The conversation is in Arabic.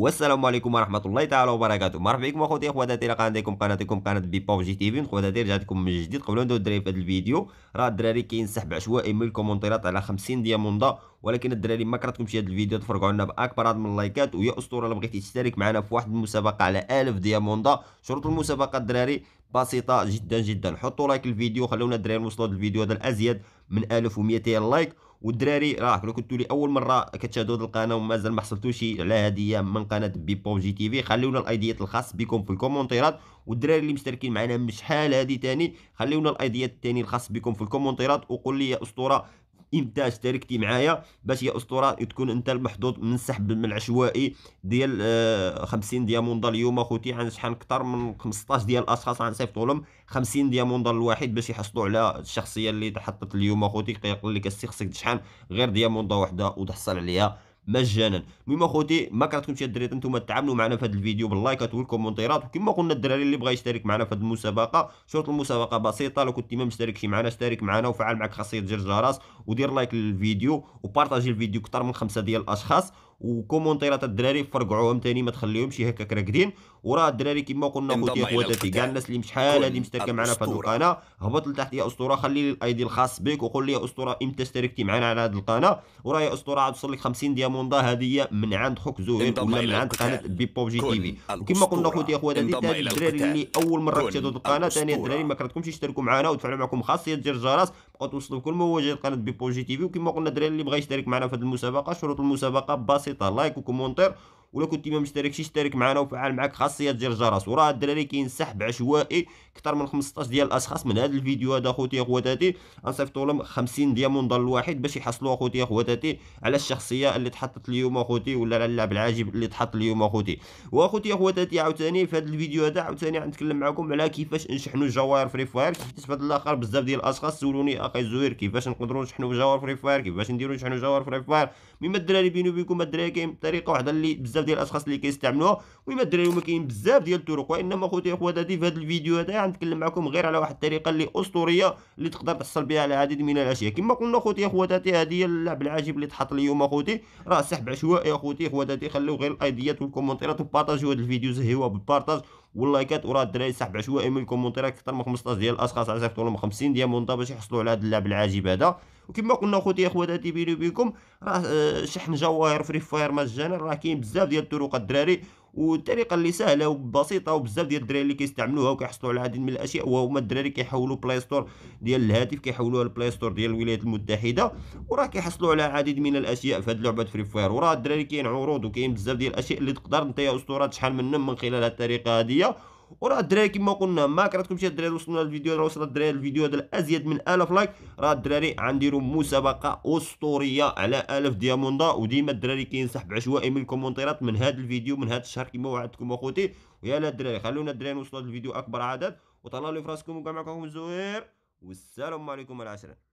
والسلام عليكم ورحمه الله تعالى وبركاته مرحبا بكم اخوتي اخواتاتي راه عندكم قناتكم قناه بي بوبجي تي في اخواتاتي رجعت لكم من جديد قبل نديرو الدراري في هذا الفيديو راه الدراري كاين سحب عشوائي من الكومنتيرات على 50 دياموندا ولكن الدراري ما كرهتكمش هذا الفيديو تفرقوا عنا باكبر عدد من اللايكات ويا اسطوره اللي بغيتي تشترك معنا في واحد المسابقه على 1000 دياموندا شروط المسابقه الدراري بسيطه جدا جدا حطوا لايك الفيديو خلونا الدراري نوصلوا الفيديو هذا الازيد من 1200 لايك والدراري راه كلو كنتو لي اول مره كتشاهدوا هذه القناه ومازال ما حصلتوش على هديه من قناه بي بوب جي تي في خليونا الايديات الخاص بكم في الكومونتيرات والدراري اللي مشتركين معنا من شحال هذه ثاني خليونا الايديات الثاني الخاص بكم في الكومونتيرات وقول لي يا اسطوره ابدا اشتركتي معايا باش يا اسطوره تكون انت المحظوظ من السحب من العشوائي ديال آه 50 دياموندا اليوم اخوتي عن شحال اكثر من 15 ديال الاشخاص غنصيفطوا لهم 50 دياموندا الواحد باش يحصلوا على الشخصيه اللي تحطت اليوم اخوتي كيقول لك السي خصك شحال غير دياموندا وحده وتحصل عليها مجانا المهم اخوتي ما كرهتكمش الدراري انتم تعاملوا معنا في هذا الفيديو باللايكات والكومونتيرات وكما قلنا الدراري اللي بغى يشترك معنا في هذه المسابقه شروط المسابقه بسيطه لو كنت ما مشتركش معنا اشترك معنا وفعل معك خاصيه زر الجرس ودير لايك للفيديو وبارطاجي الفيديو اكثر من خمسه ديال الاشخاص وكومونتيرات الدراري فرقعوهم ثاني ما تخليهمش هكاك راكدين وراه الدراري كما قلنا خوتي خواتاتي كاع الناس اللي شحال هذه مشتركه معنا في هذا القناه هبط لتحت يا اسطوره خلي لي الاي دي الخاص بك وقول لي يا اسطوره امتى اشتركتي معنا على هذه القناه وراه يا اسطوره عاد وصل لك 50 دياموندا هديه من عند خوك زهير ولا من عند قناه بي بوب جي تي في وكما قلنا خوتي خواتاتي الدراري اللي اول مره تشاهدوا القناه ثاني الدراري ما كرهتكمش تشتركوا معنا وتفعلوا معكم خاصيه زر الجرس غتوصلوا كل ما هو جاي لقناه بي وكما قلنا الدراري اللي بغى يشترك معنا في هذه المسابقه شروط المسابقه بسيطه لايك وكومونتير ولا كنت ما مشتركش اشترك معنا وفعل معك خاصيه ديال الجرس وراه الدراري كاين سحب عشوائي اكثر من 15 ديال الاشخاص من هذا الفيديو هذا خوتي اخواتاتي غنصيفطوا لهم 50 ديامون ضل واحد باش يحصلوا اخوتي اخواتاتي على الشخصيه اللي تحطت اليوم اخوتي ولا على اللاعب العاجب اللي تحط اليوم اخوتي واخوتي اخواتاتي عاوتاني في هذا الفيديو هذا عاوتاني غنتكلم معكم على كيفاش نشحنوا جواهر فري فاير حيت في الاخر بزاف ديال الاشخاص سولوني اخي زهير كيفاش نقدروا نشحنوا جواهر فري فاير كيفاش نديروا نشحنوا جواهر فري فاير مما الدراري بيني وبينكم الدراري كاين طريقه واحده اللي بزاف بزاف ديال الاشخاص اللي كيستعملوها وما الدراري هما كاين بزاف ديال الطرق وانما خوتي هذه في هذا الفيديو هذا غنتكلم معكم غير على واحد الطريقه اللي اسطوريه اللي تقدر تحصل بها على عديد من الاشياء كما قلنا خوتي اخوات هذه هي اللعب العجيب اللي تحط اليوم اخوتي راه سحب عشوائي اخوتي هذه خليو غير الايديات والكومونتيرات وبارطاجيو هذا الفيديو زهيوه بالبارطاج واللايكات وراه الدراري سحب عشوائي من الكومونتير اكثر من 15 ديال الاشخاص على صيفطوا لهم 50 ديال مونطا باش يحصلوا على هذا اللعب العجيب هذا وكما قلنا اخوتي اخواتي بيني وبينكم راه آه، شحن جواهر فري فاير مجانا راه كاين بزاف ديال الطرق الدراري والطريقه اللي سهله وبسيطه وبزاف ديال الدراري اللي كيستعملوها وكيحصلوا على العديد من الاشياء وهما الدراري كيحولوا بلاي ستور ديال الهاتف كيحولوها لبلاي ستور ديال الولايات المتحده وراه كيحصلوا على العديد من الاشياء في هذه لعبه فري فاير وراه الدراري كاين عروض وكاين بزاف ديال الاشياء اللي تقدر انت يا اسطوره تشحن منهم من خلال الطريقه هذه وراه الدراري كيما قلنا ما كرهتكمش يا الدراري وصلنا للفيديو راه وصل الدراري الفيديو هذا لازيد من 1000 لايك راه الدراري غنديروا مسابقه اسطوريه على 1000 دياموندا وديما الدراري كينسحب عشوائي من الكومونتيرات من هذا الفيديو من هذا الشهر كيما وعدتكم اخوتي ويلا الدراري خلونا الدراري نوصلوا للفيديو اكبر عدد وطلعوا لي فراسكم وكاع معكم زهير والسلام عليكم العشره